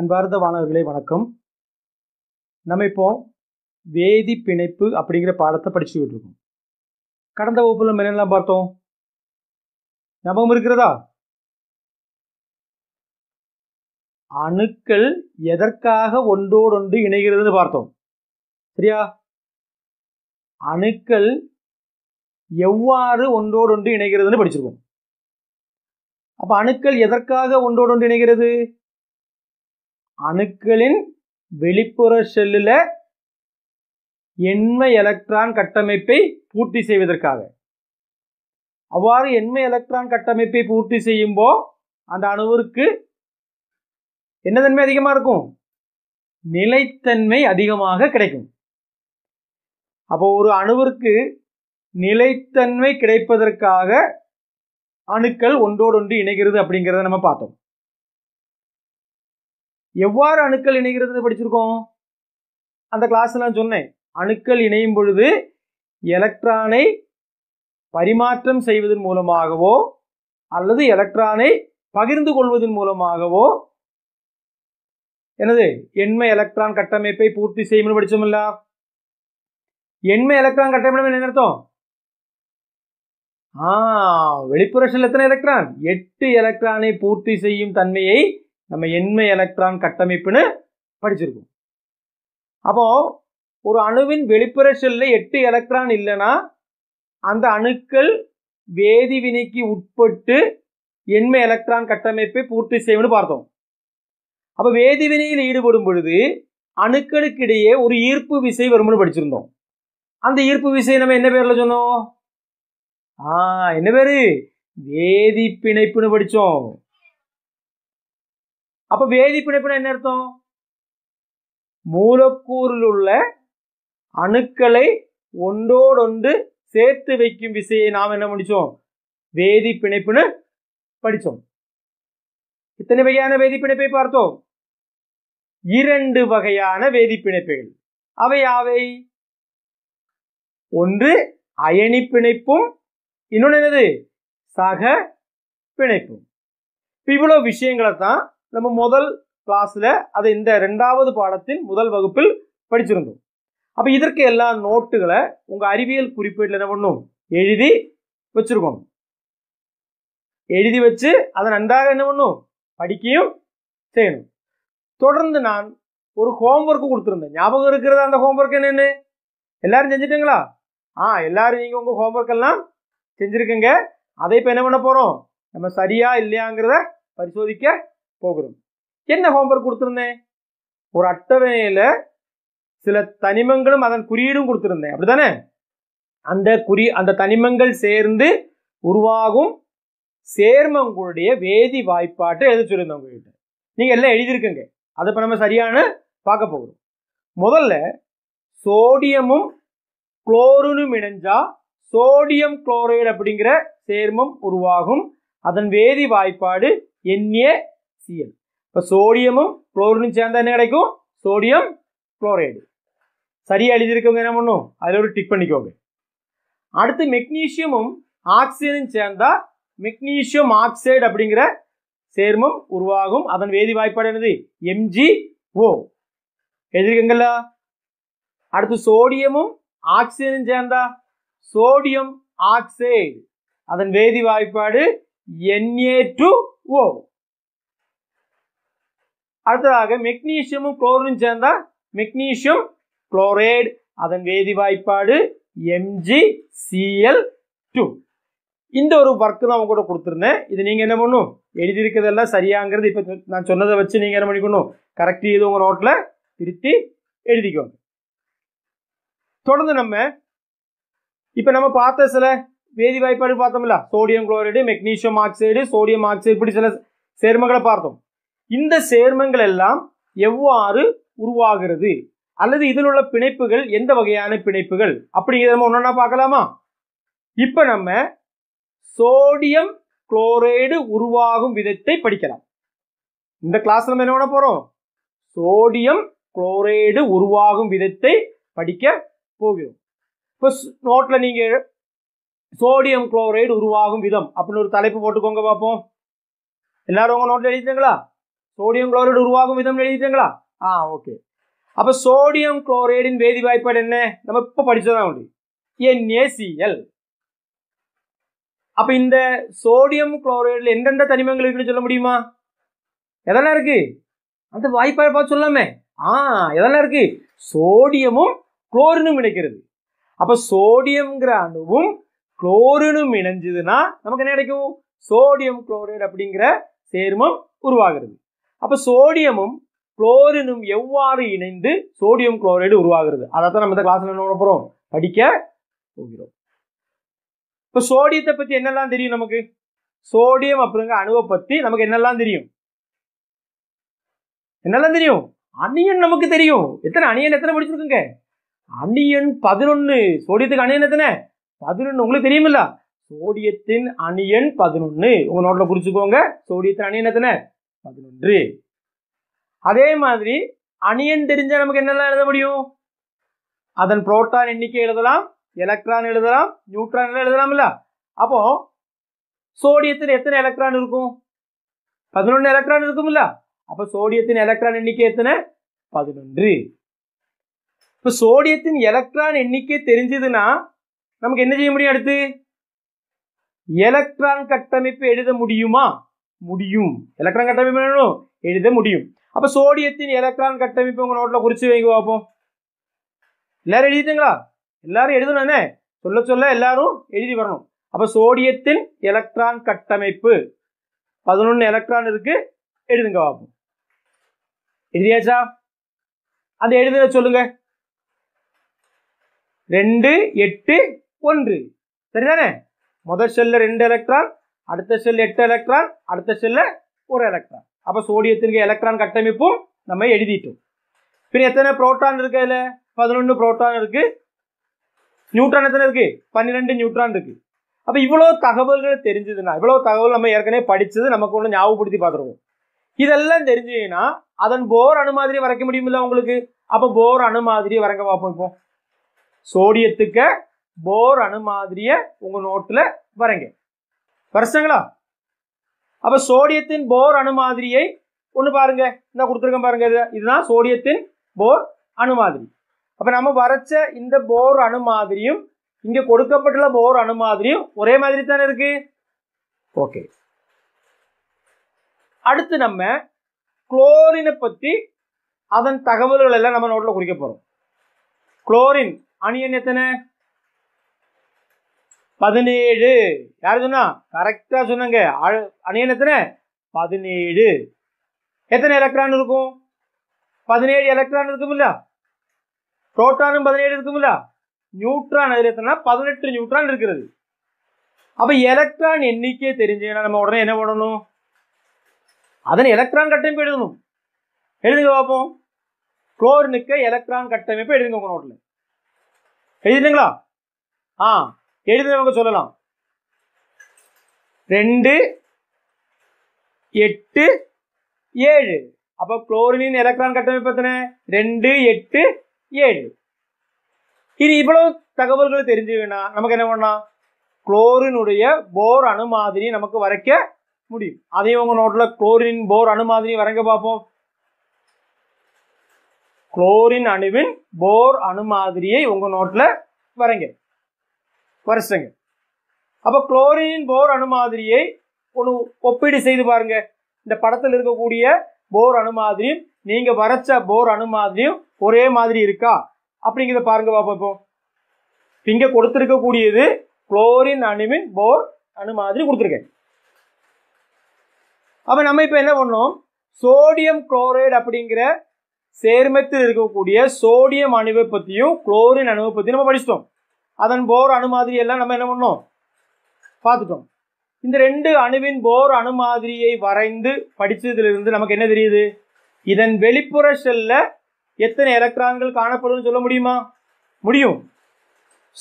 அன்பார்ந்த மாணவர்களே வணக்கம் நம்ம இப்போ வேதி பிணைப்பு அப்படிங்கிற பாடத்தை படிச்சுக்கிட்டு இருக்கோம் கடந்த வகுப்பில் நம்ம என்னெல்லாம் பார்த்தோம் ஞாபகம் இருக்கிறதா அணுக்கள் எதற்காக ஒன்றோடொன்று இணைகிறதுன்னு பார்த்தோம் சரியா அணுக்கள் எவ்வாறு ஒன்றோடொன்று இணைகிறதுன்னு படிச்சிருக்கோம் அப்போ அணுக்கள் எதற்காக ஒன்றோடொன்று இணைகிறது அணுக்களின் வெளிப்புற செல்லில் எண்ம எலக்ட்ரான் கட்டமைப்பை பூர்த்தி செய்வதற்காக அவ்வாறு எண்ம எலக்ட்ரான் கட்டமைப்பை பூர்த்தி செய்யும்போ அந்த அணுவிற்கு என்ன தன்மை அதிகமாக இருக்கும் நிலைத்தன்மை அதிகமாக கிடைக்கும் அப்போ ஒரு அணுவிற்கு நிலைத்தன்மை கிடைப்பதற்காக அணுக்கள் ஒன்றோடொன்று இணைகிறது அப்படிங்கிறத நம்ம பார்த்தோம் எவ்வாறு அணுக்கள் இணைகிறது படிச்சிருக்கோம் அந்த கிளாஸ் நான் சொன்னேன் அணுக்கள் இணையும் பொழுது எலக்ட்ரானை பரிமாற்றம் செய்வதன் மூலமாகவோ அல்லது எலக்ட்ரானை பகிர்ந்து கொள்வதன் மூலமாகவோ எனது எண்மை எலக்ட்ரான் கட்டமைப்பை பூர்த்தி செய்யும்னு இல்ல எண்மை எலக்ட்ரான் கட்டமைப்பு என்ன அர்த்தம் ஆ வெளிப்புற எத்தனை எலக்ட்ரான் எட்டு எலக்ட்ரானை பூர்த்தி செய்யும் தன்மையை நம்ம எண்மை எலக்ட்ரான் கட்டமைப்புன்னு படிச்சிருக்கோம் அப்போ ஒரு அணுவின் வெளிப்புற செல்ல எட்டு எலக்ட்ரான் இல்லைன்னா அந்த அணுக்கள் வேதி வினைக்கு உட்பட்டு எண்மை எலக்ட்ரான் கட்டமைப்பை பூர்த்தி செய்யும்னு பார்த்தோம் அப்போ வேதி வினையில் ஈடுபடும் பொழுது அணுக்களுக்கு இடையே ஒரு ஈர்ப்பு விசை வரும்னு படிச்சிருந்தோம் அந்த ஈர்ப்பு விசை நம்ம என்ன பேரில் சொன்னோம் ஆ என்ன பேரு வேதி பிணைப்புன்னு படித்தோம் அப்ப வேதி பிணைப்புனா என்ன அர்த்தம் மூலக்கூறில் உள்ள அணுக்களை ஒன்றோடொன்று சேர்த்து வைக்கும் விசையை நாம் என்ன படிச்சோம் வேதி பிணைப்புன்னு படித்தோம் இத்தனை வகையான வேதி பிணைப்பை பார்த்தோம் இரண்டு வகையான வேதி பிணைப்புகள் அவை யாவை ஒன்று அயனி பிணைப்பும் இன்னொன்று என்னது சக பிணைப்பும் இவ்வளோ விஷயங்களை தான் நம்ம முதல் கிளாஸில் அதை இந்த ரெண்டாவது பாடத்தின் முதல் வகுப்பில் படிச்சிருந்தோம் அப்போ இதற்கு எல்லா நோட்டுகளை உங்கள் அறிவியல் குறிப்பீட்டில் என்ன பண்ணும் எழுதி வச்சுருக்கணும் எழுதி வச்சு அதை நன்றாக என்ன பண்ணும் படிக்கையும் செய்யணும் தொடர்ந்து நான் ஒரு ஹோம்ஒர்க் கொடுத்துருந்தேன் ஞாபகம் இருக்கிறது அந்த ஹோம்ஒர்க் என்னென்னு எல்லாரும் செஞ்சுட்டீங்களா ஆ எல்லாரும் நீங்கள் உங்கள் ஹோம்ஒர்க் எல்லாம் செஞ்சுருக்கீங்க அதை இப்போ என்ன பண்ண போகிறோம் நம்ம சரியா இல்லையாங்கிறத பரிசோதிக்க போகிறோம் என்ன ஹோம்ஒர்க் கொடுத்துருந்தேன் ஒரு அட்டவணையில சில தனிமங்களும் அதன் குறியீடும் கொடுத்துருந்தேன் அப்படிதானே அந்த குறி அந்த தனிமங்கள் சேர்ந்து உருவாகும் சேர்மங்களுடைய வேதி வாய்ப்பாட்டை எழுதி சொல்லியிருந்தேன் உங்ககிட்ட நீங்க எல்லாம் எழுதியிருக்குங்க அதை இப்போ நம்ம சரியான பார்க்க போகிறோம் முதல்ல சோடியமும் குளோரினும் இணைஞ்சா சோடியம் குளோரைடு அப்படிங்கிற சேர்மம் உருவாகும் அதன் வேதி வாய்ப்பாடு என்ஏ சிஎல் இப்போ சோடியமும் குளோரினும் சேர்ந்தா என்ன கிடைக்கும் சோடியம் குளோரைடு சரியாக எழுதியிருக்கவங்க என்ன பண்ணும் அதில் ஒரு டிக் பண்ணிக்கோங்க அடுத்து மெக்னீஷியமும் ஆக்சிஜனும் சேர்ந்தா மெக்னீஷியம் ஆக்சைடு அப்படிங்கிற சேர்மம் உருவாகும் அதன் வேதி வாய்ப்பாடு என்னது எம்ஜி ஓ எழுதியிருக்கீங்கல்ல அடுத்து சோடியமும் ஆக்சிஜனும் சேர்ந்தா சோடியம் ஆக்சைடு அதன் வேதி வாய்ப்பாடு என்ஏ டு ஓ அடுத்ததாக மெக்னீசியமும் குளோரினும் சேர்ந்தா மெக்னீசியம் குளோரைடு அதன் வேதி வாய்ப்பாடு எம்ஜி சிஎல் டூ இந்த ஒரு ஒர்க் தான் அவங்க கூட கொடுத்துருந்தேன் இது நீங்கள் என்ன பண்ணணும் எழுதியிருக்கிறதெல்லாம் சரியாங்கிறது இப்போ நான் சொன்னதை வச்சு நீங்கள் என்ன பண்ணிக்கணும் கரெக்ட் இது உங்கள் நோட்டில் திருத்தி எழுதிக்கோங்க தொடர்ந்து நம்ம இப்போ நம்ம பார்த்த சில வேதி வாய்ப்பாடு பார்த்தோம்ல sodium chloride magnesium oxide sodium oxide இப்படி சில சேர்மங்களை பார்த்தோம் இந்த சேர்மங்கள் எல்லாம் எவ்வாறு உருவாகிறது அல்லது இதில் உள்ள பிணைப்புகள் எந்த வகையான பிணைப்புகள் அப்படிங்கிறத நம்ம ஒன்றா பார்க்கலாமா இப்போ நம்ம சோடியம் குளோரைடு உருவாகும் விதத்தை படிக்கலாம் இந்த கிளாஸ் நம்ம என்ன பண்ண போறோம் சோடியம் குளோரைடு உருவாகும் விதத்தை படிக்க போகிறோம் இப்போ நோட்ல நீங்க சோடியம் குளோரைடு உருவாகும் விதம் அப்படின்னு ஒரு தலைப்பு போட்டுக்கோங்க பார்ப்போம் எல்லாரும் உங்க நோட்ல எழுதிட்டீங்களா சோடியம் குளோரைடு உருவாகும் விதம் எழுதிட்டீங்களா ஆ ஓகே அப்போ சோடியம் குளோரைடின் வேதி வாய்ப்பாடு என்ன நம்ம இப்போ படிச்சதான் உண்டு என்ஏசிஎல் அப்போ இந்த சோடியம் குளோரைடில் எந்தெந்த தனிமங்கள் இருக்குன்னு சொல்ல முடியுமா எதெல்லாம் இருக்கு அந்த வாய்ப்பாடு பார்த்து சொல்லாமே ஆ எதெல்லாம் இருக்கு சோடியமும் குளோரினும் இணைக்கிறது அப்ப சோடியம்ங்கிற அணுவும் குளோரினும் இணைஞ்சதுன்னா நமக்கு என்ன கிடைக்கும் சோடியம் குளோரைடு அப்படிங்கிற சேர்மம் உருவாகிறது அப்போ சோடியமும் குளோரினும் எவ்வாறு இணைந்து சோடியம் குளோரைடு உருவாகிறது அதை தான் நம்ம இந்த கிளாஸ்ல என்ன போகிறோம் படிக்க போகிறோம் இப்போ சோடியத்தை பற்றி என்னெல்லாம் தெரியும் நமக்கு சோடியம் அப்படிங்க அணுவை பற்றி நமக்கு என்னெல்லாம் தெரியும் என்னெல்லாம் தெரியும் அணியன் நமக்கு தெரியும் எத்தனை அணியன் எத்தனை படிச்சிருக்குங்க அணியன் பதினொன்று சோடியத்துக்கு அணியன் எத்தனை பதினொன்று உங்களுக்கு தெரியுமில்ல சோடியத்தின் அணியன் பதினொன்று உங்கள் நோட்டில் குறிச்சுக்கோங்க சோடியத்தின் அணியன் எத்தனை பதினொன்று அதே மாதிரி அணியன் தெரிஞ்ச நமக்கு என்னெல்லாம் எழுத முடியும் அதன் புரோட்டான் எண்ணிக்கை எழுதலாம் எலக்ட்ரான் எழுதலாம் நியூட்ரான் எழுதலாம் எழுதலாம்ல அப்போ சோடியத்தில் எத்தனை எலக்ட்ரான் இருக்கும் பதினொன்று எலக்ட்ரான் இருக்கும்ல அப்போ சோடியத்தின் எலக்ட்ரான் எண்ணிக்கை எத்தனை பதினொன்று இப்போ சோடியத்தின் எலக்ட்ரான் எண்ணிக்கை தெரிஞ்சதுன்னா நமக்கு என்ன செய்ய முடியும் அடுத்து எலக்ட்ரான் கட்டமைப்பு எழுத முடியுமா முடியும் எலக்ட்ரான் கட்டமைப்பு வேணும் எழுத முடியும் அப்போ சோடியத்தின் எலக்ட்ரான் கட்டமைப்பு உங்க நோட்ல குறித்து வைங்க பார்ப்போம் எல்லாரும் எழுதிட்டீங்களா எல்லாரும் எழுதணும் சொல்ல சொல்ல எல்லாரும் எழுதி வரணும் அப்போ சோடியத்தின் எலக்ட்ரான் கட்டமைப்பு பதினொன்று எலக்ட்ரான் இருக்கு எழுதுங்க பார்ப்போம் எழுதியாச்சா அந்த எழுத சொல்லுங்க ரெண்டு எட்டு ஒன்று சரிதானே முதல் செல்ல ரெண்டு எலக்ட்ரான் அடுத்த செல் எட்டு எலக்ட்ரான் அடுத்த செல்ல ஒரு எலக்ட்ரான் அப்போ சோடியத்திற்கு எலக்ட்ரான் கட்டமைப்பும் நம்ம எழுதிட்டோம் பின் எத்தனை புரோட்டான் இருக்கு அதுல பதினொன்று புரோட்டான் இருக்கு நியூட்ரான் எத்தனை இருக்கு பன்னிரெண்டு நியூட்ரான் இருக்கு அப்போ இவ்வளோ தகவல்கள் தெரிஞ்சதுன்னா இவ்வளோ தகவல் நம்ம ஏற்கனவே படித்தது நமக்கு ஒன்று ஞாபகப்படுத்தி பார்த்துருவோம் இதெல்லாம் தெரிஞ்சதுன்னா அதன் போர் அணு மாதிரி வரைக்க முடியுமில்ல உங்களுக்கு அப்போ போர் அணு மாதிரி வரைக்க பார்ப்போம் இப்போ சோடியத்துக்கு போர் அணு மாதிரியை உங்கள் நோட்டில் வரைங்க வருஷங்களா அப்ப சோடியத்தின் போர் அணுமாதிரியை ஒன்று பாருங்க இந்த கொடுத்துருக்கேன் பாருங்க இது இதுதான் சோடியத்தின் போர் அணுமாதிரி அப்ப நம்ம வரைச்ச இந்த போர் அணுமாதிரியும் இங்க கொடுக்கப்பட்டுள்ள போர் அணுமாதிரியும் ஒரே மாதிரி தானே இருக்கு ஓகே அடுத்து நம்ம குளோரினை பற்றி அதன் தகவல்கள் எல்லாம் நம்ம நோட்டில் குறிக்க போகிறோம் குளோரின் அணியன் எத்தனை பதினேழு யார் சொன்னா கரெக்டா சொன்னாங்க அணியன் எத்தனை பதினேழு எத்தனை எலக்ட்ரான் இருக்கும் பதினேழு எலக்ட்ரான் இருக்குமில்ல புரோட்டானும் பதினேழு இருக்குமில்ல நியூட்ரான் அதில் எத்தனை பதினெட்டு நியூட்ரான் இருக்கிறது அப்ப எலக்ட்ரான் எண்ணிக்கை தெரிஞ்சுன்னா நம்ம உடனே என்ன பண்ணணும் அதனை எலக்ட்ரான் கட்டமைப்பு எழுதணும் எழுதுங்க பார்ப்போம் குளோரினுக்கு எலக்ட்ரான் கட்டமைப்பு எழுதுங்க உங்க நோட்டில் எழுதிட்டீங்களா ஆ எழுதினவங்க சொல்லலாம் ரெண்டு எட்டு ஏழு அப்போ குளோரினின் எலக்ட்ரான் கட்டமைப்பு எத்தனை ரெண்டு எட்டு ஏழு இது இவ்வளவு தகவல்கள் தெரிஞ்சு வேணா நமக்கு என்ன பண்ணலாம் குளோரினுடைய போர் அணு மாதிரி நமக்கு வரைக்க முடியும் அதையும் உங்க நோட்ல குளோரின் போர் அணு மாதிரி வரைக்க பார்ப்போம் குளோரின் அணுவின் போர் அணு மாதிரியை உங்க நோட்ல வரைங்க குறைச்சிட்டங்க அப்போ குளோரின் போர் அணு மாதிரியை ஒன்று ஒப்பீடு செய்து பாருங்க இந்த படத்தில் இருக்கக்கூடிய போர் அணுமாதிரியும் நீங்கள் வரைச்ச போர் அணு மாதிரியும் ஒரே மாதிரி இருக்கா அப்படிங்கிறத பாருங்க பார்ப்போம் இப்போ இங்கே கொடுத்துருக்கக்கூடியது குளோரின் அணுவின் போர் அணு மாதிரி கொடுத்துருக்கேன் அப்போ நம்ம இப்போ என்ன பண்ணோம் சோடியம் குளோரைடு அப்படிங்கிற சேர்மத்தில் இருக்கக்கூடிய சோடியம் அணுவை பற்றியும் குளோரின் அணுவை பற்றியும் நம்ம படிச்சிட்டோம் அதன் போர் அணுமாதிரி எல்லாம் நம்ம என்ன பண்ணோம் பார்த்துட்டோம் இந்த ரெண்டு அணுவின் போர் அணுமாதிரியை வரைந்து படித்ததிலிருந்து நமக்கு என்ன தெரியுது இதன் வெளிப்புற செல்ல எத்தனை எலக்ட்ரான்கள் காணப்படும் சொல்ல முடியுமா முடியும்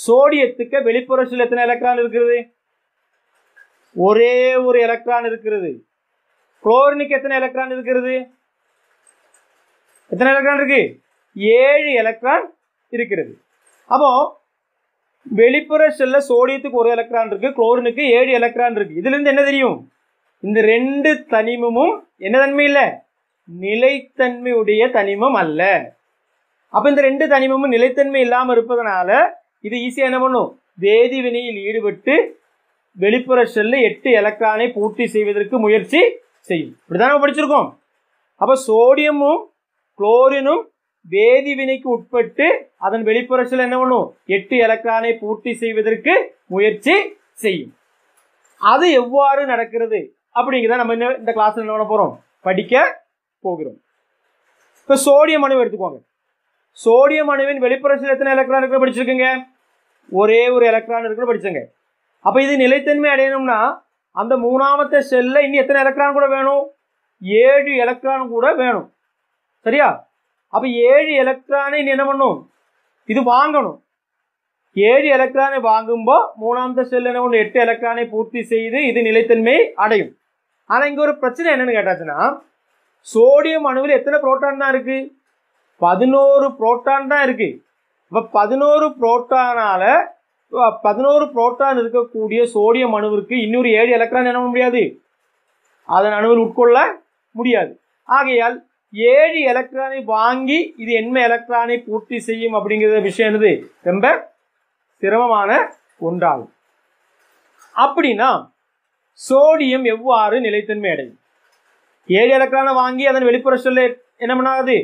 சோடியத்துக்கு வெளிப்புற செல் எத்தனை எலக்ட்ரான் இருக்கிறது ஒரே ஒரு எலக்ட்ரான் இருக்கிறது குளோரினுக்கு எத்தனை எலக்ட்ரான் இருக்கிறது எத்தனை எலக்ட்ரான் இருக்கு ஏழு எலக்ட்ரான் இருக்கிறது அப்போ வெளிப்புற செல்ல சோடியத்துக்கு ஒரு எலக்ட்ரான் இருக்கு குளோரினுக்கு ஏழு எலக்ட்ரான் இருக்கு இதுல என்ன தெரியும் இந்த ரெண்டு தனிமமும் என்ன தன்மை இல்லை நிலைத்தன்மையுடைய தனிமம் அல்ல அப்ப இந்த ரெண்டு தனிமமும் நிலைத்தன்மை இல்லாமல் இருப்பதனால இது ஈஸியாக என்ன பண்ணும் வேதி வினையில் ஈடுபட்டு வெளிப்புற செல்லு எட்டு எலக்ட்ரானை பூர்த்தி செய்வதற்கு முயற்சி செய்யும் இப்படிதான் நம்ம படிச்சிருக்கோம் அப்ப சோடியமும் குளோரினும் வேதி வினைக்கு உட்பட்டு அதன் வெளிப்புற என்ன பண்ணும் எட்டு எலக்ட்ரானை பூர்த்தி செய்வதற்கு முயற்சி செய்யும் அது எவ்வாறு நடக்கிறது அப்படிங்கிறத நம்ம என்ன இந்த கிளாஸ் என்ன பண்ண போறோம் படிக்க போகிறோம் இப்போ சோடியம் அணுவை எடுத்துக்கோங்க சோடியம் அணுவின் வெளிப்புற எத்தனை எலக்ட்ரான் இருக்கிற படிச்சிருக்குங்க ஒரே ஒரு எலக்ட்ரான் இருக்கிற படிச்சங்க அப்ப இது நிலைத்தன்மை அடையணும்னா அந்த மூணாமത്തെ செல்ல இன்னும் எத்தனை எலக்ட்ரான் கூட வேணும் ஏழு எலக்ட்ரான் கூட வேணும் சரியா அப்போ ஏழு எலக்ட்ரானை என்ன பண்ணும் இது வாங்கணும் ஏழு எலக்ட்ரானை வாங்கும்போ மூணாம் செல் என்ன ஒன்று எட்டு எலக்ட்ரானை பூர்த்தி செய்து இது நிலைத்தன்மையை அடையும் ஆனால் இங்கே ஒரு பிரச்சனை என்னன்னு கேட்டாச்சுன்னா சோடியம் அணுவில் எத்தனை புரோட்டான் தான் இருக்கு பதினோரு புரோட்டான் தான் இருக்கு இப்போ பதினோரு புரோட்டானால பதினோரு புரோட்டான் இருக்கக்கூடிய சோடியம் அணுவிற்கு இன்னொரு ஏழு எலக்ட்ரான் என்ன பண்ண முடியாது அதன் அணுவில் உட்கொள்ள முடியாது ஆகையால் ஏழு எலக்ட்ரானை வாங்கி இது என்ன எலக்ட்ரானை பூர்த்தி செய்யும் அப்படிங்கிற விஷயம் என்னது ரொம்ப சிரமமான ஒன்றாகும் அப்படின்னா சோடியம் எவ்வாறு நிலைத்தன்மை அடையும் ஏழு எலக்ட்ரானை வாங்கி அதன் வெளிப்புற சொல்ல என்ன பண்ணாது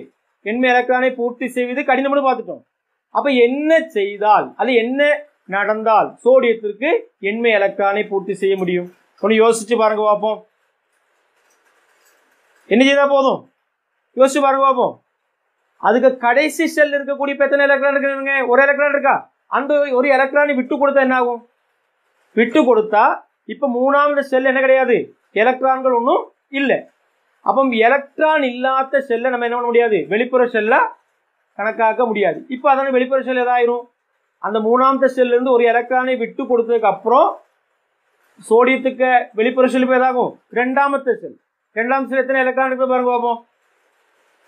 எண்மை எலக்ட்ரானை பூர்த்தி செய்வது கடினம்னு பார்த்துட்டோம் அப்ப என்ன செய்தால் அது என்ன நடந்தால் சோடியத்திற்கு எண்மை எலக்ட்ரானை பூர்த்தி செய்ய முடியும் ஒன்று யோசிச்சு பாருங்க பார்ப்போம் என்ன செய்தா போதும் யோசிச்சு பாருங்க பாப்போம் அதுக்கு கடைசி செல் இருக்கக்கூடிய இப்போ எத்தனை எலக்ட்ரான் இருக்கு ஒரு எலக்ட்ரான் இருக்கா அந்த ஒரு எலக்ட்ரானை விட்டு கொடுத்தா என்ன ஆகும் விட்டு கொடுத்தா இப்போ மூணாவது செல் என்ன கிடையாது எலக்ட்ரான்கள் ஒன்றும் இல்லை அப்போ எலக்ட்ரான் இல்லாத செல்லை நம்ம என்ன பண்ண முடியாது வெளிப்புற செல்லை கணக்காக்க முடியாது இப்போ அதனால வெளிப்புற செல் எதாயிரும் அந்த மூணாமத்த செல்லிருந்து ஒரு எலக்ட்ரானை விட்டு கொடுத்ததுக்கு அப்புறம் சோடியத்துக்கு வெளிப்புற செல் எதாகும் ரெண்டாமத்த செல் ரெண்டாம் செல் எத்தனை எலக்ட்ரான் இருக்கு பாருங்க பார்ப்போம்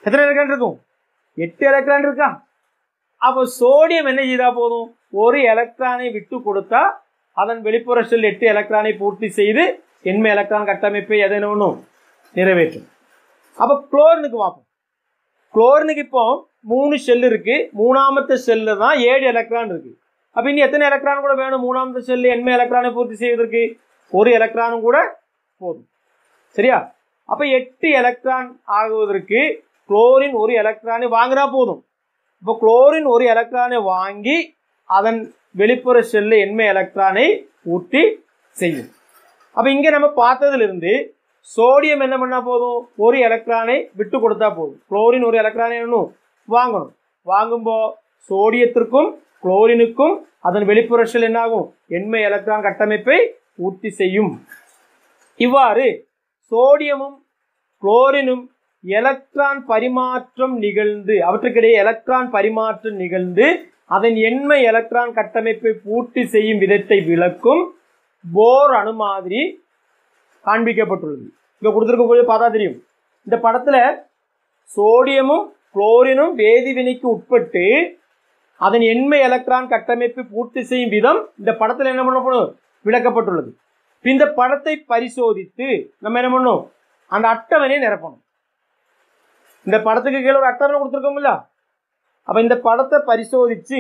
எத்தனை எலக்ட்ரான் இருக்கும் எட்டு எலக்ட்ரான் இருக்கா அப்போ சோடியம் என்ன செய்தால் போதும் ஒரு எலக்ட்ரானை விட்டு கொடுத்தா அதன் வெளிப்புற செல் எட்டு எலக்ட்ரானை பூர்த்தி செய்து எண்மை எலக்ட்ரான் கட்டமைப்பை எதன ஒன்றும் நிறைவேற்றும் அப்போ குளோரினுக்கு பார்ப்போம் குளோரினுக்கு இப்போ மூணு செல் இருக்கு மூணாமத்த செல்லு தான் ஏழு எலக்ட்ரான் இருக்கு அப்போ இனி எத்தனை எலக்ட்ரான் கூட வேணும் மூணாமத்த செல்லு எண்மை எலக்ட்ரானை பூர்த்தி செய்வதற்கு ஒரு எலக்ட்ரானும் கூட போதும் சரியா அப்போ எட்டு எலக்ட்ரான் ஆகுவதற்கு குளோரின் ஒரு எலக்ட்ரானை வாங்கினா போதும் இப்போ குளோரின் ஒரு எலக்ட்ரானை வாங்கி அதன் வெளிப்புற செல்ல எண்மை எலக்ட்ரானை ஊட்டி செய்யும் அப்போ இங்கே நம்ம பார்த்ததுலேருந்து சோடியம் என்ன பண்ணால் போதும் ஒரு எலக்ட்ரானை விட்டு கொடுத்தா போதும் குளோரின் ஒரு எலக்ட்ரானை என்னும் வாங்கணும் வாங்கும்போ சோடியத்திற்கும் குளோரினுக்கும் அதன் வெளிப்புற செல் என்னாகும் எண்மை எலக்ட்ரான் கட்டமைப்பை ஊர்த்தி செய்யும் இவ்வாறு சோடியமும் குளோரினும் எலக்ட்ரான் பரிமாற்றம் நிகழ்ந்து அவற்றுக்கிடையே எலக்ட்ரான் பரிமாற்றம் நிகழ்ந்து அதன் எண்மை எலக்ட்ரான் கட்டமைப்பை பூர்த்தி செய்யும் விதத்தை விளக்கும் போர் அணு மாதிரி காண்பிக்கப்பட்டுள்ளது இங்கே கொடுத்துருக்கக்கூடிய பார்த்தா தெரியும் இந்த படத்தில் சோடியமும் குளோரினும் வேதிவினைக்கு உட்பட்டு அதன் எண்மை எலக்ட்ரான் கட்டமைப்பை பூர்த்தி செய்யும் விதம் இந்த படத்தில் என்ன பண்ணப்படும் விளக்கப்பட்டுள்ளது இந்த படத்தை பரிசோதித்து நம்ம என்ன பண்ணும் அந்த அட்டவணையை நிரப்பணும் இந்த படத்துக்கு கீழே ஒரு அட்டவணை கொடுத்துருக்கோம்ல அப்போ இந்த படத்தை பரிசோதித்து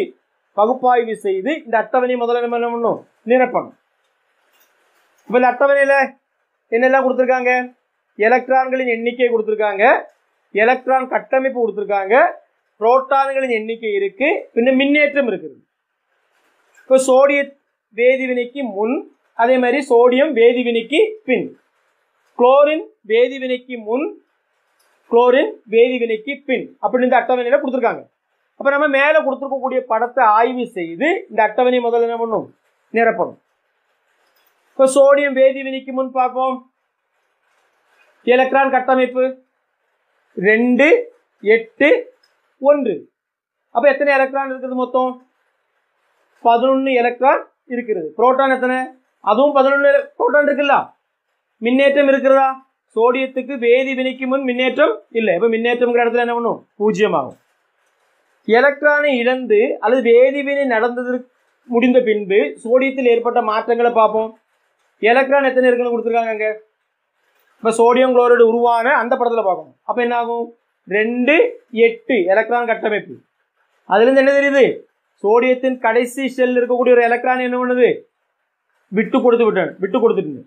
பகுப்பாய்வு செய்து இந்த அட்டவணையை முதல்ல நம்ம என்ன பண்ணும் நிரப்பணும் இப்போ இந்த அட்டவணையில் என்னெல்லாம் கொடுத்துருக்காங்க எலக்ட்ரான்களின் எண்ணிக்கை கொடுத்துருக்காங்க எலக்ட்ரான் கட்டமைப்பு கொடுத்துருக்காங்க புரோட்டான்களின் எண்ணிக்கை இருக்கு பின்ன மின்னேற்றம் இருக்குது இப்போ சோடிய வேதிவினைக்கு முன் அதே மாதிரி சோடியம் வேதிவினைக்கு பின் குளோரின் வேதிவினைக்கு முன் குளோரின் வேதிவினைக்கு பின் அப்படின்னு இந்த அட்டவணையில கொடுத்துருக்காங்க அப்போ நம்ம மேலே கொடுத்துருக்கக்கூடிய படத்தை ஆய்வு செய்து இந்த அட்டவணை முதல்ல என்ன பண்ணும் நிரப்பணும் இப்போ சோடியம் வேதிவினைக்கு முன் பார்ப்போம் எலக்ட்ரான் கட்டமைப்பு ரெண்டு எட்டு ஒன்று அப்போ எத்தனை எலக்ட்ரான் இருக்குது மொத்தம் பதினொன்று எலக்ட்ரான் இருக்கிறது புரோட்டான் எத்தனை அதுவும் பதினொன்று புரோட்டான் இருக்குல்ல மின்னேற்றம் இருக்கிறதா சோடியத்துக்கு வேதி வினைக்கு முன் மின்னேற்றம் இல்லை இப்போ மின்னேற்றம்ங்கிற இடத்துல என்ன பண்ணும் பூஜ்ஜியமாகும் எலக்ட்ரானை இழந்து அல்லது வேதிவினை நடந்தது முடிந்த பின்பு சோடியத்தில் ஏற்பட்ட மாற்றங்களை பார்ப்போம் எலக்ட்ரான் எத்தனை இருக்குன்னு கொடுத்துருக்காங்க அங்கே இப்போ சோடியம் குளோரைடு உருவான அந்த படத்தில் பார்க்கணும் அப்போ என்ன ஆகும் ரெண்டு எட்டு எலக்ட்ரான் கட்டமைப்பு அதுலேருந்து என்ன தெரியுது சோடியத்தின் கடைசி ஷெல் இருக்கக்கூடிய ஒரு எலக்ட்ரான் என்ன பண்ணுது விட்டு கொடுத்து விட்டேன் விட்டு கொடுத்துட்டு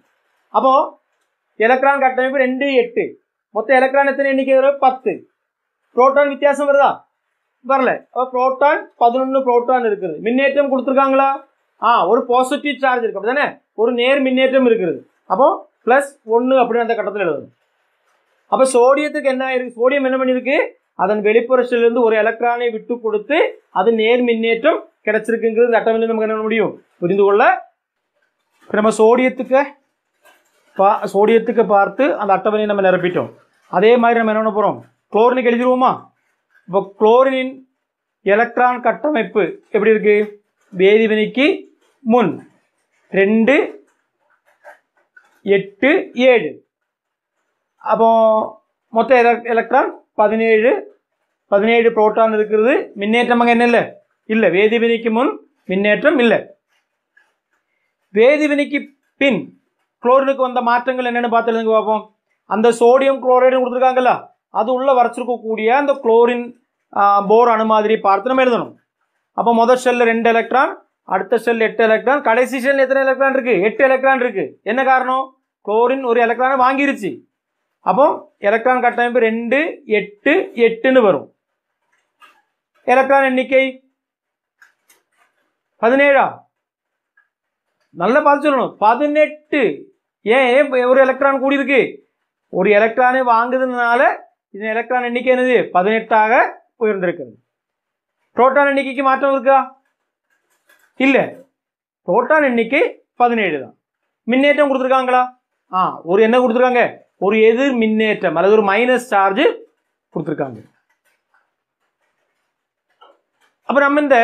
அப்போது எலக்ட்ரான் கட்டமைப்பு ரெண்டு எட்டு மொத்தம் எலக்ட்ரான் எத்தனை எண்ணிக்கை வரும் பத்து புரோட்டான் வித்தியாசம் வருதா வரல அப்போ புரோட்டான் பதினொன்று புரோட்டான் இருக்குது மின்னேற்றம் கொடுத்துருக்காங்களா ஆ ஒரு பாசிட்டிவ் சார்ஜ் இருக்கு அப்படி தானே ஒரு நேர் மின்னேற்றம் இருக்குது அப்போ ப்ளஸ் ஒன்று அப்படின்னு அந்த கட்டத்தில் எழுதணும் அப்போ சோடியத்துக்கு என்ன ஆயிருக்கு சோடியம் என்ன பண்ணியிருக்கு அதன் வெளிப்புறத்திலிருந்து ஒரு எலக்ட்ரானை விட்டு கொடுத்து அது நேர் மின்னேற்றம் கிடைச்சிருக்குங்கிறது அட்டமில் நமக்கு என்ன முடியும் புரிந்து கொள்ள நம்ம சோடியத்துக்கு பா சோடியத்துக்கு பார்த்து அந்த அட்டவணையை நம்ம நிரப்பிட்டோம் அதே மாதிரி நம்ம என்ன பண்ண போகிறோம் குளோரினுக்கு எழுதிடுவோமா இப்போ குளோரினின் எலக்ட்ரான் கட்டமைப்பு எப்படி இருக்குது வேதிவினைக்கு முன் ரெண்டு எட்டு ஏழு அப்போ மொத்த எலக்ட்ரான் பதினேழு பதினேழு புரோட்டான் இருக்கிறது மின்னேற்றம் அங்கே என்ன இல்லை இல்லை வேதிவினைக்கு முன் மின்னேற்றம் இல்லை வேதிவினைக்கு பின் குளோரினுக்கு வந்த மாற்றங்கள் என்னென்னு பார்த்து பார்ப்போம் அந்த சோடியம் குளோரைடு கொடுத்துருக்காங்கல்ல அது உள்ளே வரைச்சிருக்கக்கூடிய அந்த குளோரின் போர் அணு மாதிரி பார்த்து நம்ம எழுதணும் அப்போ முதல் செல்லில் ரெண்டு எலக்ட்ரான் அடுத்த செல் எட்டு எலக்ட்ரான் கடைசி செல் எத்தனை எலக்ட்ரான் இருக்கு எட்டு எலக்ட்ரான் இருக்கு என்ன காரணம் குளோரின் ஒரு எலக்ட்ரானை வாங்கிருச்சு அப்போ எலக்ட்ரான் கட்டமைப்பு ரெண்டு எட்டு எட்டுன்னு வரும் எலக்ட்ரான் எண்ணிக்கை பதினேழா நல்லா பார்த்து சொல்லணும் பதினெட்டு ஏன் ஒரு எலக்ட்ரான் கூடியிருக்கு ஒரு எலக்ட்ரானை வாங்குதுனால இந்த எலக்ட்ரான் எண்ணிக்கை என்னது பதினெட்டாக உயர்ந்திருக்கிறது புரோட்டான் எண்ணிக்கைக்கு மாற்றம் இருக்கா இல்லை புரோட்டான் எண்ணிக்கை பதினேழு தான் மின்னேற்றம் கொடுத்துருக்காங்களா ஆ ஒரு என்ன கொடுத்துருக்காங்க ஒரு எதிர் மின்னேற்றம் அல்லது ஒரு மைனஸ் சார்ஜ் கொடுத்துருக்காங்க அப்போ நம்ம இந்த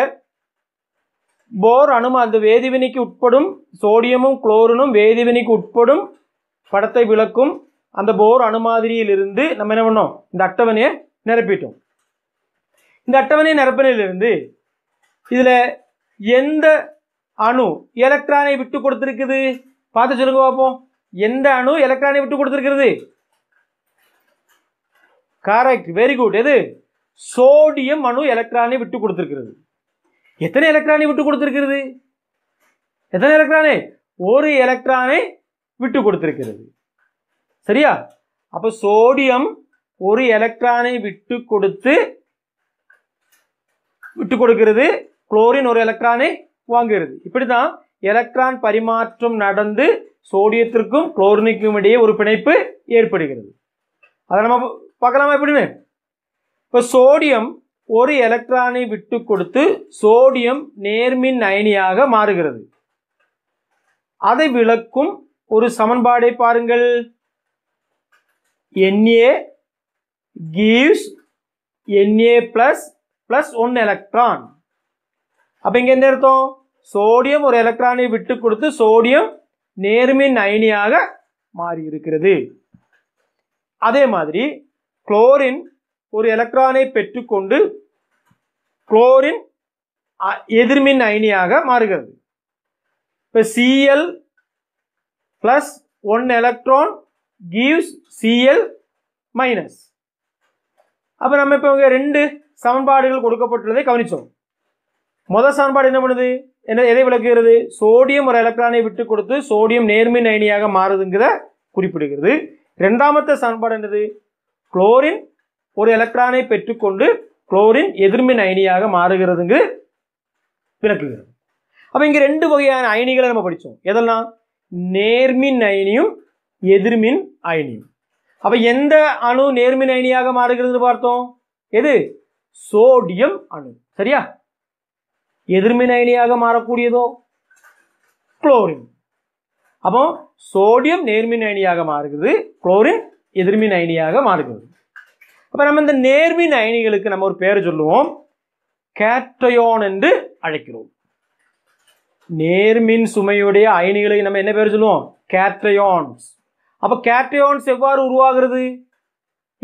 போர் அணுமா அந்த வேதிவினைக்கு உட்படும் சோடியமும் குளோரினும் வேதிவினைக்கு உட்படும் படத்தை விளக்கும் அந்த போர் அணுமாதிரியிலிருந்து நம்ம என்ன பண்ணோம் இந்த அட்டவணையை நிரப்பிட்டோம் இந்த அட்டவணையை நிரப்பினிலிருந்து இதில் எந்த அணு எலக்ட்ரானை விட்டு கொடுத்துருக்குது பார்த்து சொல்லுங்க பார்ப்போம் எந்த அணு எலக்ட்ரானை விட்டு கொடுத்துருக்கிறது கரெக்ட் வெரி குட் எது சோடியம் அணு எலக்ட்ரானை விட்டு கொடுத்துருக்கிறது எத்தனை எலக்ட்ரானை விட்டு கொடுத்திருக்கிறது எத்தனை எலக்ட்ரானே ஒரு எலக்ட்ரானை விட்டு கொடுத்திருக்கிறது சரியா அப்ப சோடியம் ஒரு எலக்ட்ரானை விட்டு கொடுத்து விட்டு கொடுக்கிறது குளோரின் ஒரு எலக்ட்ரானை வாங்குகிறது இப்படிதான் எலக்ட்ரான் பரிமாற்றம் நடந்து சோடியத்திற்கும் குளோரினுக்கும் இடையே ஒரு பிணைப்பு ஏற்படுகிறது அதை நம்ம பார்க்கலாமா எப்படின்னு இப்போ சோடியம் ஒரு எலக்ட்ரானை விட்டு கொடுத்து சோடியம் நேர்மின் அயனியாக மாறுகிறது அதை விளக்கும் ஒரு சமன்பாடை பாருங்கள் NA gives NA plus plus one electron அப்போ இங்கே என்ன அர்த்தம் சோடியம் ஒரு எலக்ட்ரானை விட்டு கொடுத்து சோடியம் நேர்மின் அயனியாக மாறி இருக்கிறது அதே மாதிரி குளோரின் ஒரு எலக்ட்ரானை பெற்றுக்கொண்டு குளோரின் எதிர்மின் அயனியாக மாறுகிறது இப்போ CL plus one electron gives CL minus அப்போ நம்ம இப்போ ரெண்டு சமன்பாடுகள் கொடுக்கப்பட்டுள்ளதை கவனித்தோம் முதல் சமன்பாடு என்ன பண்ணுது என்ன எதை விளக்குகிறது சோடியம் ஒரு எலக்ட்ரானை விட்டு கொடுத்து சோடியம் நேர்மின் அயனியாக மாறுதுங்கிறத குறிப்பிடுகிறது இரண்டாமத்த சமன்பாடு என்னது குளோரின் ஒரு எலக்ட்ரானை பெற்றுக்கொண்டு குளோரின் எதிர்மின் அயனியாக மாறுகிறதுங்கு விளக்குகிறது அப்போ இங்கே ரெண்டு வகையான அயனிகளை நம்ம படித்தோம் எதெல்லாம் நேர்மின் அயனியும் எதிர்மின் அயனியும் அப்போ எந்த அணு நேர்மின் அயனியாக மாறுகிறது பார்த்தோம் எது சோடியம் அணு சரியா எதிர்மின் அயனியாக மாறக்கூடியதோ குளோரின் அப்போ சோடியம் நேர்மின் அயனியாக மாறுகிறது குளோரின் எதிர்மின் அயனியாக மாறுகிறது அப்போ நம்ம இந்த நேர்மின் அயனிகளுக்கு நம்ம ஒரு பேரை சொல்லுவோம் கேட்டயோன் என்று அழைக்கிறோம் நேர்மின் சுமையுடைய அயனிகளை நம்ம என்ன பேர் சொல்லுவோம் கேட்ரயோன்ஸ் அப்போ கேட்ரயோன்ஸ் எவ்வாறு உருவாகிறது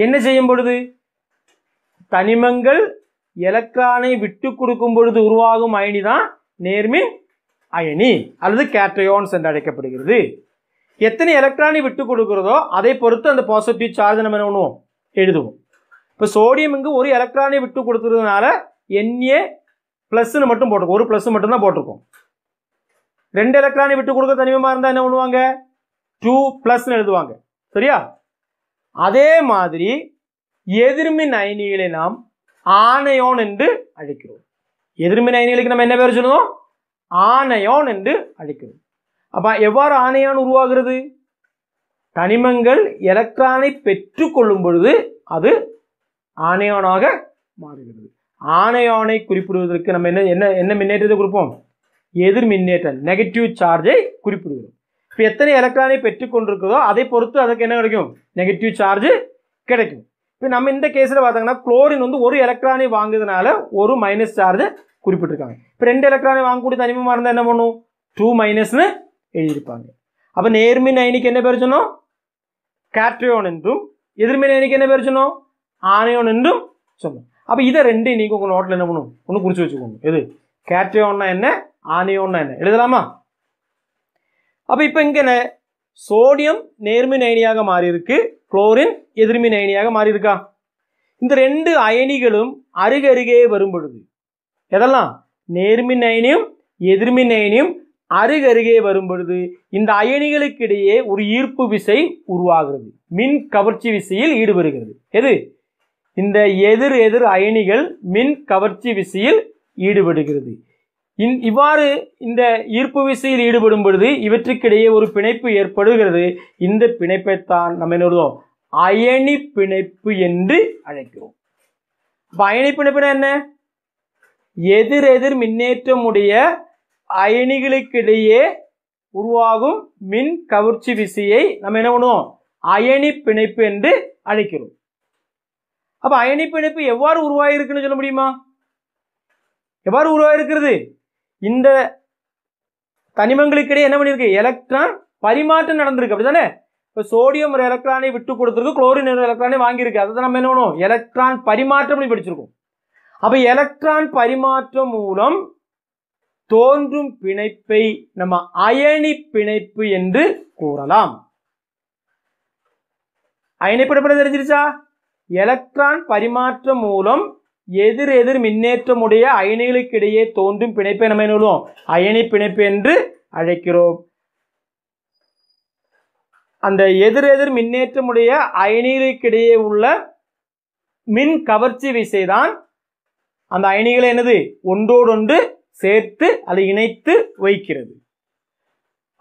என்ன செய்யும் பொழுது தனிமங்கள் எலக்ட்ரானை விட்டு கொடுக்கும் பொழுது உருவாகும் அயனி தான் நேர்மின் அயனி அல்லது கேட்ரயோன்ஸ் என்று அழைக்கப்படுகிறது எத்தனை எலக்ட்ரானை விட்டு கொடுக்கிறதோ அதை பொறுத்து அந்த பாசிட்டிவ் சார்ஜ் நம்ம என்ன பண்ணுவோம் எழுதுவோம் இப்போ சோடியம் இங்கு ஒரு எலக்ட்ரானை விட்டு கொடுத்துறதுனால என்ஏ ப்ளஸ்ன்னு மட்டும் போட்டிருக்கும் ஒரு ப்ளஸ் மட்டும் தான் ரெண்டு எலக்ட்ரானை விட்டு கொடுக்க தனிமமாக இருந்தால் என்ன பண்ணுவாங்க டூ ப்ளஸ்ன்னு எழுதுவாங்க சரியா அதே மாதிரி எதிர்மின் அயனிகளை நாம் ஆணையோன் என்று அழைக்கிறோம் எதிர்மின் அயனிகளுக்கு நம்ம என்ன பேர் சொல்லணும் ஆணையோன் என்று அழைக்கிறோம் அப்போ எவ்வாறு ஆணையான் உருவாகிறது தனிமங்கள் எலக்ட்ரானை பெற்றுக்கொள்ளும் பொழுது அது ஆணையோனாக மாறுகிறது ஆணையோனை குறிப்பிடுவதற்கு நம்ம என்ன என்ன என்ன மின்னேற்றத்தை குறிப்போம் எதிர் மின்னேற்றம் நெகட்டிவ் சார்ஜை குறிப்பிடுகிறோம் இப்போ எத்தனை எலக்ட்ரானை பெற்றுக்கொண்டிருக்கிறதோ அதை பொறுத்து அதுக்கு என்ன கிடைக்கும் நெகட்டிவ் சார்ஜ் கிடைக்கும் இப்போ நம்ம இந்த கேஸில் பார்த்தோங்கன்னா குளோரின் வந்து ஒரு எலக்ட்ரானை வாங்குறதுனால ஒரு மைனஸ் சார்ஜ் குறிப்பிட்டிருக்காங்க இப்போ ரெண்டு எலக்ட்ரானை வாங்கக்கூடிய தனிமமாக இருந்தால் என்ன பண்ணும் டூ மைனஸ்னு எழுதியிருப்பாங்க அப்போ நேர்மின் அயனிக்கு என்ன பேர் சொன்னோம் கேட்ரியோன் என்றும் எதிர்மின் அயனிக்கு என்ன பேர் சொன்னோம் ஆனையோன் என்றும் சொன்னோம் அப்போ இதை ரெண்டையும் நீங்கள் உங்கள் நோட்டில் என்ன பண்ணணும் ஒன்று குறித்து வச்சுக்கோங்க எது கேட்ரியோன்னா என்ன ஆனையோன்னா என்ன எழுதலாமா அப்போ இப்போ இங்கே என்ன சோடியம் நேர்மின் அயனியாக மாறியிருக்கு குளோரின் எதிர்மின் அயனியாக மாறி இந்த ரெண்டு அயனிகளும் அருகருகே வரும் பொழுது எதெல்லாம் நேர்மின் அயனியும் எதிர்மின் அயனியும் அருகருகே வரும் பொழுது இந்த அயனிகளுக்கிடையே ஒரு ஈர்ப்பு விசை உருவாகிறது மின் கவர்ச்சி விசையில் ஈடுபடுகிறது எது இந்த எதிர் எதிர் அயனிகள் மின் கவர்ச்சி விசையில் ஈடுபடுகிறது இந் இவ்வாறு இந்த ஈர்ப்பு விசையில் ஈடுபடும் பொழுது இவற்றுக்கிடையே ஒரு பிணைப்பு ஏற்படுகிறது இந்த பிணைப்பைத்தான் நம்ம என்ன அயனி பிணைப்பு என்று அழைக்கிறோம் இப்போ அயனி பிணைப்புனா என்ன எதிர் எதிர் மின்னேற்றம் உடைய அயனிகளுக்கிடையே உருவாகும் மின் கவர்ச்சி விசையை நம்ம என்ன பண்ணுவோம் அயனி பிணைப்பு என்று அழைக்கிறோம் அப்போ அயனி பிணைப்பு எவ்வாறு உருவாயிருக்குன்னு சொல்ல முடியுமா எவ்வாறு உருவாயிருக்கிறது இந்த தனிமங்களுக்கிடையே என்ன பண்ணியிருக்கு எலக்ட்ரான் பரிமாற்றம் நடந்திருக்கு அப்படிதானே இப்போ சோடியம் ஒரு எலக்ட்ரானை விட்டு கொடுத்துருக்கு குளோரின் ஒரு எலக்ட்ரானை வாங்கியிருக்கு அதை தான் நம்ம என்ன பண்ணுவோம் எலக்ட்ரான் பரிமாற்றம் படிச்சிருக்கோம் அப்போ எலக்ட்ரான் பரிமாற்றம் மூலம் தோன்றும் பிணைப்பை நம்ம அயனி பிணைப்பு என்று கூறலாம் அயனி பிணைப்பு தெரிஞ்சிருச்சா எலக்ட்ரான் பரிமாற்றம் மூலம் எதிர் எதிர் மின்னேற்றமுடைய அயனிகளுக்கிடையே தோன்றும் பிணைப்பை நம்ம என்ன அயனி பிணைப்பு என்று அழைக்கிறோம் அந்த எதிர் எதிர் மின்னேற்றமுடைய அயனிகளுக்கிடையே உள்ள மின் கவர்ச்சி விசைதான் அந்த அயனிகளை என்னது ஒன்றோடொன்று சேர்த்து அதை இணைத்து வைக்கிறது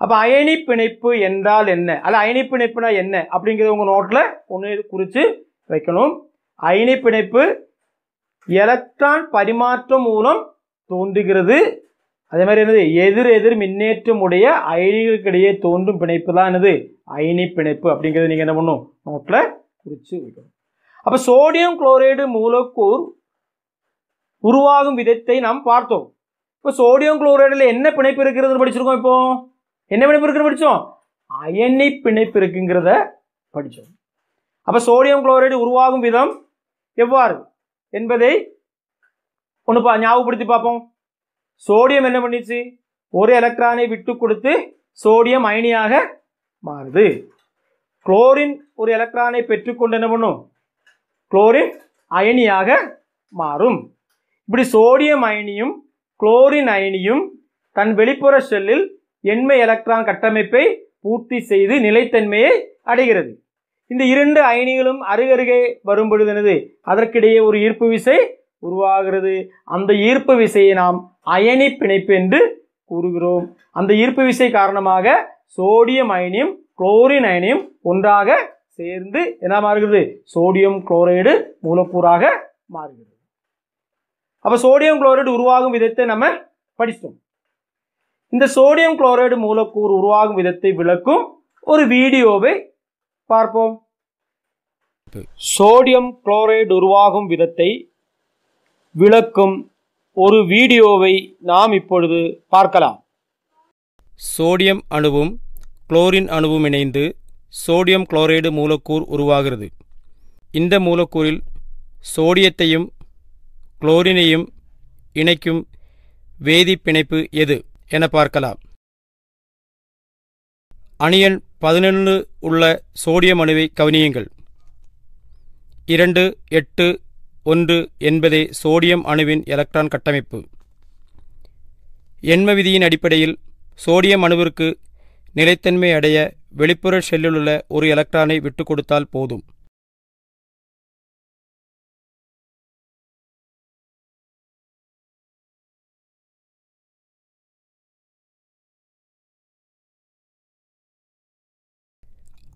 அப்போ அயனி பிணைப்பு என்றால் என்ன அல்ல அயனி பிணைப்புனா என்ன அப்படிங்கிறது உங்கள் நோட்டில் ஒன்று குறித்து வைக்கணும் அயனி பிணைப்பு எலக்ட்ரான் பரிமாற்றம் மூலம் தோன்றுகிறது அதே மாதிரி என்னது எதிர் எதிர் மின்னேற்றம் உடைய அயனிகளுக்கிடையே தோன்றும் பிணைப்பு தான் என்னது அயனி பிணைப்பு அப்படிங்கிறது நீங்கள் என்ன பண்ணும் நோட்டில் குறித்து வைக்கணும் அப்போ சோடியம் குளோரைடு மூலக்கூர் உருவாகும் விதத்தை நாம் பார்த்தோம் இப்போ சோடியம் குளோரைடில் என்ன பிணைப்பு இருக்கிறது படிச்சிருக்கோம் இப்போ என்ன பிணைப்பு இருக்கிறது படித்தோம் அயனி பிணைப்பு இருக்குங்கிறத படித்தோம் அப்போ சோடியம் குளோரைடு உருவாகும் விதம் எவ்வாறு என்பதை ஒன்று பா ஞாபகப்படுத்தி பார்ப்போம் சோடியம் என்ன பண்ணிச்சு ஒரு எலக்ட்ரானை விட்டு கொடுத்து சோடியம் அயனியாக மாறுது குளோரின் ஒரு எலக்ட்ரானை பெற்றுக்கொண்டு என்ன பண்ணும் குளோரின் அயனியாக மாறும் இப்படி சோடியம் அயனியும் குளோரின் அயனியும் தன் வெளிப்புற செல்லில் எண்மை எலக்ட்ரான் கட்டமைப்பை பூர்த்தி செய்து நிலைத்தன்மையை அடைகிறது இந்த இரண்டு அயனிகளும் அருகருகே வரும் எனது அதற்கிடையே ஒரு ஈர்ப்பு விசை உருவாகிறது அந்த ஈர்ப்பு விசையை நாம் அயனி பிணைப்பு என்று கூறுகிறோம் அந்த ஈர்ப்பு விசை காரணமாக சோடியம் அயனியும் குளோரின் அயனியும் ஒன்றாக சேர்ந்து என்ன மாறுகிறது சோடியம் குளோரைடு மூலக்கூறாக மாறுகிறது அப்போ சோடியம் குளோரைடு உருவாகும் விதத்தை நம்ம படித்தோம் இந்த சோடியம் குளோரைடு மூலக்கூறு உருவாகும் விதத்தை விளக்கும் ஒரு வீடியோவை பார்ப்போம் சோடியம் குளோரைடு உருவாகும் விதத்தை விளக்கும் ஒரு வீடியோவை நாம் இப்பொழுது பார்க்கலாம் சோடியம் அணுவும் குளோரின் அணுவும் இணைந்து சோடியம் குளோரைடு மூலக்கூறு உருவாகிறது இந்த மூலக்கூறில் சோடியத்தையும் குளோரினையும் இணைக்கும் வேதிப்பிணைப்பு எது என பார்க்கலாம் அணியன் பதினொன்று உள்ள சோடியம் அணுவை கவனியுங்கள் இரண்டு எட்டு ஒன்று என்பதே சோடியம் அணுவின் எலக்ட்ரான் கட்டமைப்பு எண்ம விதியின் அடிப்படையில் சோடியம் அணுவிற்கு நிலைத்தன்மை அடைய வெளிப்புற ஷெல்லிலுள்ள ஒரு எலக்ட்ரானை விட்டு கொடுத்தால் போதும்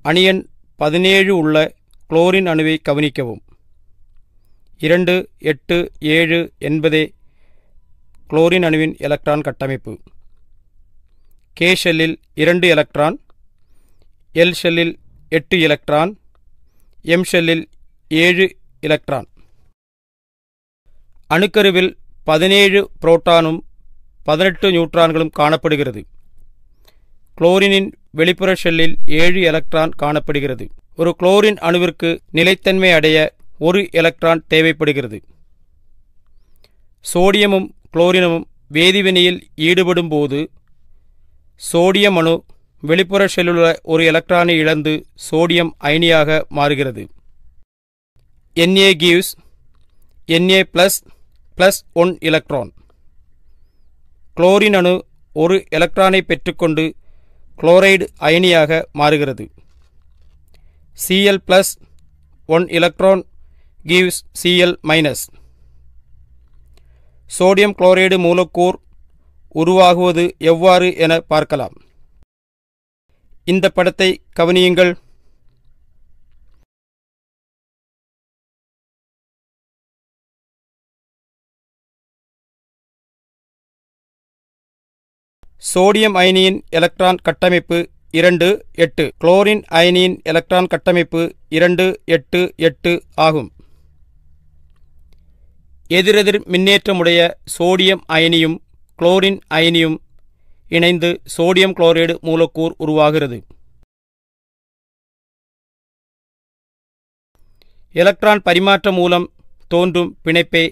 அணியன் பதினேழு உள்ள குளோரின் அணுவை கவனிக்கவும் இரண்டு எட்டு ஏழு என்பதே குளோரின் அணுவின் எலக்ட்ரான் கட்டமைப்பு கே ஷெல்லில் இரண்டு எலக்ட்ரான் எல் ஷெல்லில் எட்டு எலக்ட்ரான் எம் ஷெல்லில் ஏழு எலக்ட்ரான் அணுக்கருவில் பதினேழு புரோட்டானும் பதினெட்டு நியூட்ரான்களும் காணப்படுகிறது குளோரினின் வெளிப்புற ஷெல்லில் ஏழு எலக்ட்ரான் காணப்படுகிறது ஒரு குளோரின் அணுவிற்கு நிலைத்தன்மை அடைய ஒரு எலக்ட்ரான் தேவைப்படுகிறது சோடியமும் குளோரினமும் வேதிவினையில் ஈடுபடும் போது சோடியம் அணு வெளிப்புற ஷெல்லுள்ள ஒரு எலக்ட்ரானை இழந்து சோடியம் அயனியாக மாறுகிறது NA gives NA plus plus one electron chlorine அணு ஒரு எலக்ட்ரானை பெற்றுக்கொண்டு குளோரைடு அயனியாக மாறுகிறது CL plus one electron gives CL minus sodium chloride மூலக்கூர் உருவாகுவது எவ்வாறு என பார்க்கலாம் இந்த படத்தை கவனியுங்கள் சோடியம் அயனியின் எலக்ட்ரான் கட்டமைப்பு இரண்டு எட்டு குளோரின் அயனியின் எலக்ட்ரான் கட்டமைப்பு இரண்டு எட்டு எட்டு ஆகும் எதிரெதிர் மின்னேற்றமுடைய சோடியம் அயனியும் குளோரின் அயனியும் இணைந்து சோடியம் குளோரைடு மூலக்கூர் உருவாகிறது எலக்ட்ரான் பரிமாற்றம் மூலம் தோன்றும் பிணைப்பே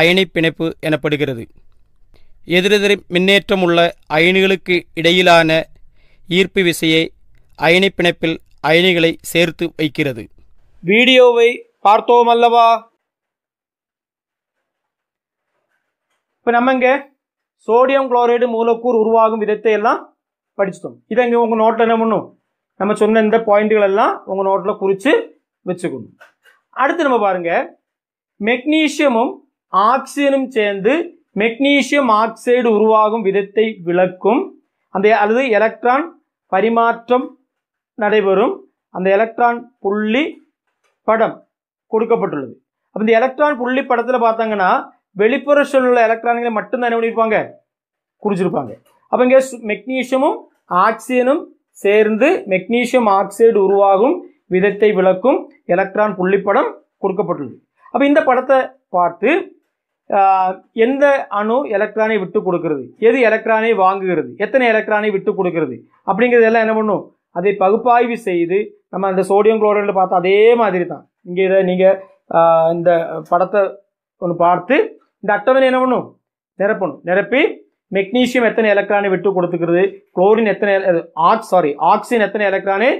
அயனிப் பிணைப்பு எனப்படுகிறது எதிரெதிர் உள்ள அயனிகளுக்கு இடையிலான ஈர்ப்பு விசையை அயனி பிணைப்பில் அயனிகளை சேர்த்து வைக்கிறது வீடியோவை பார்த்தோம் அல்லவா இப்போ நம்ம இங்கே சோடியம் குளோரைடு மூலக்கூறு உருவாகும் விதத்தை எல்லாம் படிச்சிட்டோம் இதை இங்கே உங்கள் நோட்டில் என்ன பண்ணும் நம்ம சொன்ன இந்த பாயிண்ட்டுகள் எல்லாம் உங்கள் நோட்டில் குறித்து வச்சுக்கணும் அடுத்து நம்ம பாருங்கள் மெக்னீஷியமும் ஆக்சிஜனும் சேர்ந்து மெக்னீசியம் ஆக்சைடு உருவாகும் விதத்தை விளக்கும் அந்த அல்லது எலக்ட்ரான் பரிமாற்றம் நடைபெறும் அந்த எலக்ட்ரான் புள்ளி படம் கொடுக்கப்பட்டுள்ளது அப்போ இந்த எலக்ட்ரான் புள்ளி படத்தில் பார்த்தாங்கன்னா வெளிப்புற சொல்லுள்ள எலக்ட்ரான்களை மட்டும்தான் என்ன பண்ணியிருப்பாங்க குறிச்சிருப்பாங்க அப்போ இங்கே மெக்னீஷியமும் ஆக்சிஜனும் சேர்ந்து மெக்னீஷியம் ஆக்சைடு உருவாகும் விதத்தை விளக்கும் எலக்ட்ரான் புள்ளிப்படம் கொடுக்கப்பட்டுள்ளது அப்போ இந்த படத்தை பார்த்து எந்த அணு எலக்ட்ரானை விட்டு கொடுக்கிறது எது எலக்ட்ரானை வாங்குகிறது எத்தனை எலக்ட்ரானை விட்டு கொடுக்கிறது அப்படிங்கிறது எல்லாம் என்ன பண்ணும் அதை பகுப்பாய்வு செய்து நம்ம அந்த சோடியம் குளோரைடில் பார்த்தா அதே மாதிரி தான் இங்கே இதை நீங்கள் இந்த படத்தை ஒன்று பார்த்து இந்த அட்டவணை என்ன பண்ணும் நிரப்பணும் நிரப்பி மெக்னீஷியம் எத்தனை எலக்ட்ரானை விட்டு கொடுத்துக்கிறது குளோரின் எத்தனை ஆக்ஸ் சாரி ஆக்சிஜன் எத்தனை எலக்ட்ரானை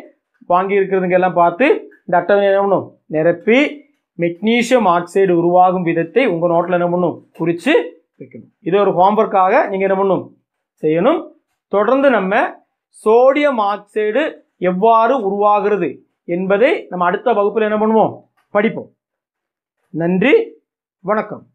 வாங்கி இருக்கிறதுங்க எல்லாம் பார்த்து இந்த அட்டவணை என்ன பண்ணும் நிரப்பி மெக்னீஷியம் ஆக்சைடு உருவாகும் விதத்தை உங்கள் நோட்டில் என்ன பண்ணும் குறித்து வைக்கணும் இது ஒரு ஹோம்ஒர்க்காக நீங்கள் என்ன பண்ணும் செய்யணும் தொடர்ந்து நம்ம சோடியம் ஆக்சைடு எவ்வாறு உருவாகிறது என்பதை நம்ம அடுத்த வகுப்பில் என்ன பண்ணுவோம் படிப்போம் நன்றி வணக்கம்